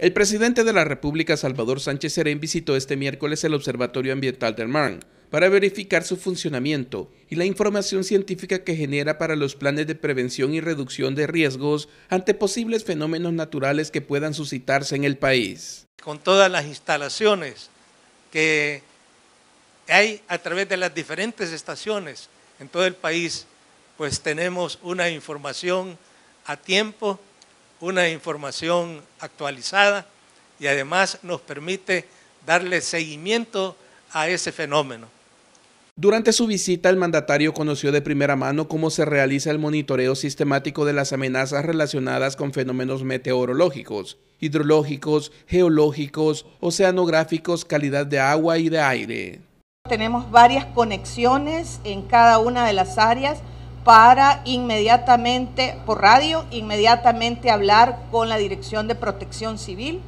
El presidente de la República, Salvador Sánchez Serén, visitó este miércoles el Observatorio Ambiental del Mar para verificar su funcionamiento y la información científica que genera para los planes de prevención y reducción de riesgos ante posibles fenómenos naturales que puedan suscitarse en el país. Con todas las instalaciones que hay a través de las diferentes estaciones en todo el país, pues tenemos una información a tiempo una información actualizada y además nos permite darle seguimiento a ese fenómeno. Durante su visita, el mandatario conoció de primera mano cómo se realiza el monitoreo sistemático de las amenazas relacionadas con fenómenos meteorológicos, hidrológicos, geológicos, oceanográficos, calidad de agua y de aire. Tenemos varias conexiones en cada una de las áreas para inmediatamente, por radio, inmediatamente hablar con la Dirección de Protección Civil,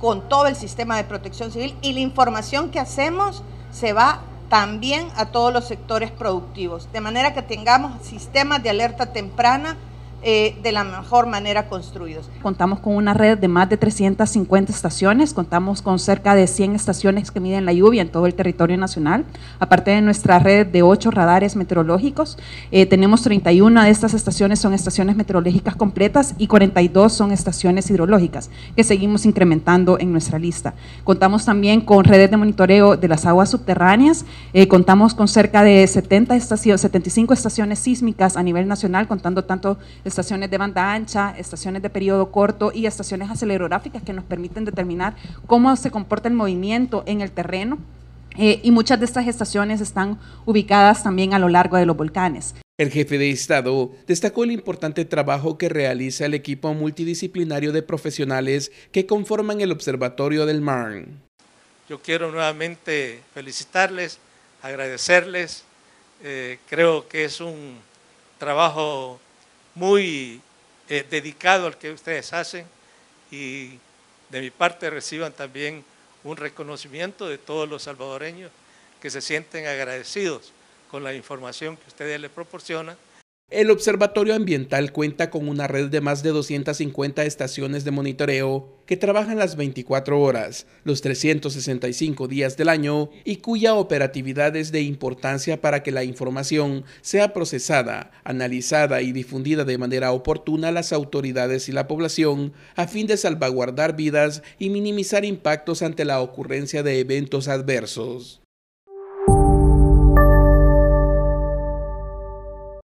con todo el sistema de protección civil y la información que hacemos se va también a todos los sectores productivos, de manera que tengamos sistemas de alerta temprana eh, de la mejor manera construidos. Contamos con una red de más de 350 estaciones, contamos con cerca de 100 estaciones que miden la lluvia en todo el territorio nacional, aparte de nuestra red de 8 radares meteorológicos, eh, tenemos 31 de estas estaciones son estaciones meteorológicas completas y 42 son estaciones hidrológicas que seguimos incrementando en nuestra lista. Contamos también con redes de monitoreo de las aguas subterráneas, eh, contamos con cerca de 70 75 estaciones sísmicas a nivel nacional, contando tanto estaciones de banda ancha, estaciones de periodo corto y estaciones acelerográficas que nos permiten determinar cómo se comporta el movimiento en el terreno. Eh, y muchas de estas estaciones están ubicadas también a lo largo de los volcanes. El jefe de Estado destacó el importante trabajo que realiza el equipo multidisciplinario de profesionales que conforman el Observatorio del Mar. Yo quiero nuevamente felicitarles, agradecerles. Eh, creo que es un trabajo muy eh, dedicado al que ustedes hacen y de mi parte reciban también un reconocimiento de todos los salvadoreños que se sienten agradecidos con la información que ustedes les proporcionan el Observatorio Ambiental cuenta con una red de más de 250 estaciones de monitoreo que trabajan las 24 horas, los 365 días del año y cuya operatividad es de importancia para que la información sea procesada, analizada y difundida de manera oportuna a las autoridades y la población a fin de salvaguardar vidas y minimizar impactos ante la ocurrencia de eventos adversos.